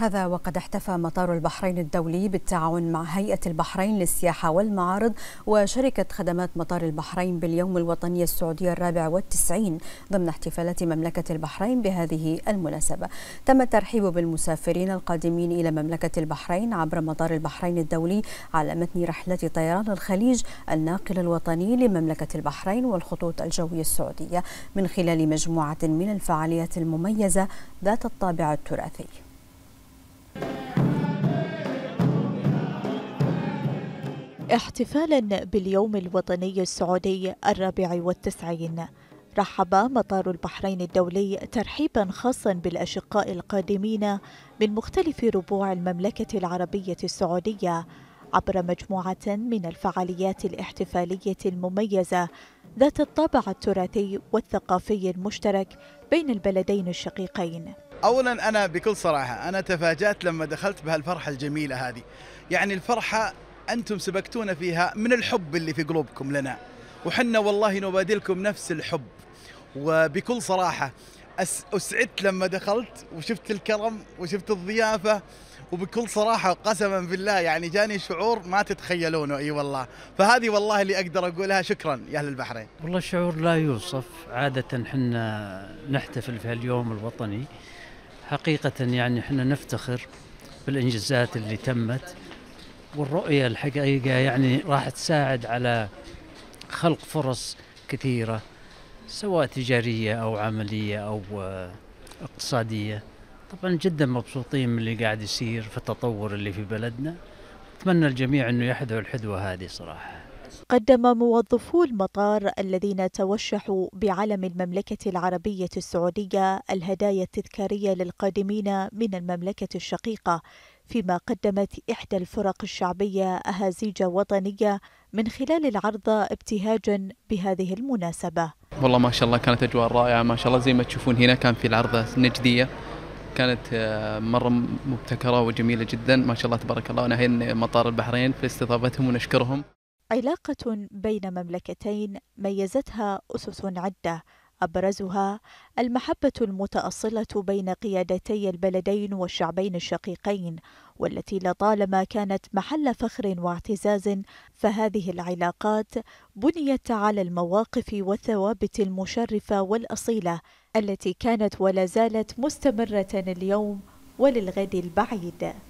هذا وقد احتفى مطار البحرين الدولي بالتعاون مع هيئة البحرين للسياحة والمعارض وشركة خدمات مطار البحرين باليوم الوطني السعودي الرابع والتسعين ضمن احتفالات مملكة البحرين بهذه المناسبة تم الترحيب بالمسافرين القادمين إلى مملكة البحرين عبر مطار البحرين الدولي على متن رحلة طيران الخليج الناقل الوطني لمملكة البحرين والخطوط الجوية السعودية من خلال مجموعة من الفعاليات المميزة ذات الطابع التراثي احتفالا باليوم الوطني السعودي الرابع والتسعين رحب مطار البحرين الدولي ترحيبا خاصا بالأشقاء القادمين من مختلف ربوع المملكة العربية السعودية عبر مجموعة من الفعاليات الاحتفالية المميزة ذات الطابع التراثي والثقافي المشترك بين البلدين الشقيقين أولا أنا بكل صراحة أنا تفاجأت لما دخلت بهالفرحة الجميلة هذه يعني الفرحة أنتم سبقتونا فيها من الحب اللي في قلوبكم لنا وحنا والله نبادلكم نفس الحب وبكل صراحة أسعدت لما دخلت وشفت الكرم وشفت الضيافة وبكل صراحة قسما بالله يعني جاني شعور ما تتخيلونه اي والله، فهذه والله اللي اقدر اقولها شكرا يا اهل البحرين. والله الشعور لا يوصف، عادة حنا نحتفل في اليوم الوطني. حقيقة يعني احنا نفتخر بالانجازات اللي تمت والرؤية الحقيقة يعني راح تساعد على خلق فرص كثيرة سواء تجارية أو عملية أو آه، اقتصادية طبعا جدا مبسوطين من اللي قاعد يصير في التطور اللي في بلدنا أتمنى الجميع أنه يحذو الحذوة هذه صراحة قدم موظفو المطار الذين توشحوا بعلم المملكة العربية السعودية الهدايا التذكارية للقادمين من المملكة الشقيقة فيما قدمت إحدى الفرق الشعبية أهازيج وطنية من خلال العرض ابتهاجا بهذه المناسبة والله ما شاء الله كانت أجواء رائعة ما شاء الله زي ما تشوفون هنا كان في العرضة نجدية كانت آه، مرة مبتكرة وجميلة جدا ما شاء الله تبارك الله ونهين مطار البحرين في استضافتهم ونشكرهم علاقة بين مملكتين ميزتها أسس عدة أبرزها المحبة المتأصلة بين قيادتي البلدين والشعبين الشقيقين والتي لطالما كانت محل فخر واعتزاز فهذه العلاقات بنيت على المواقف والثوابت المشرفة والأصيلة التي كانت ولا زالت مستمرة اليوم وللغد البعيد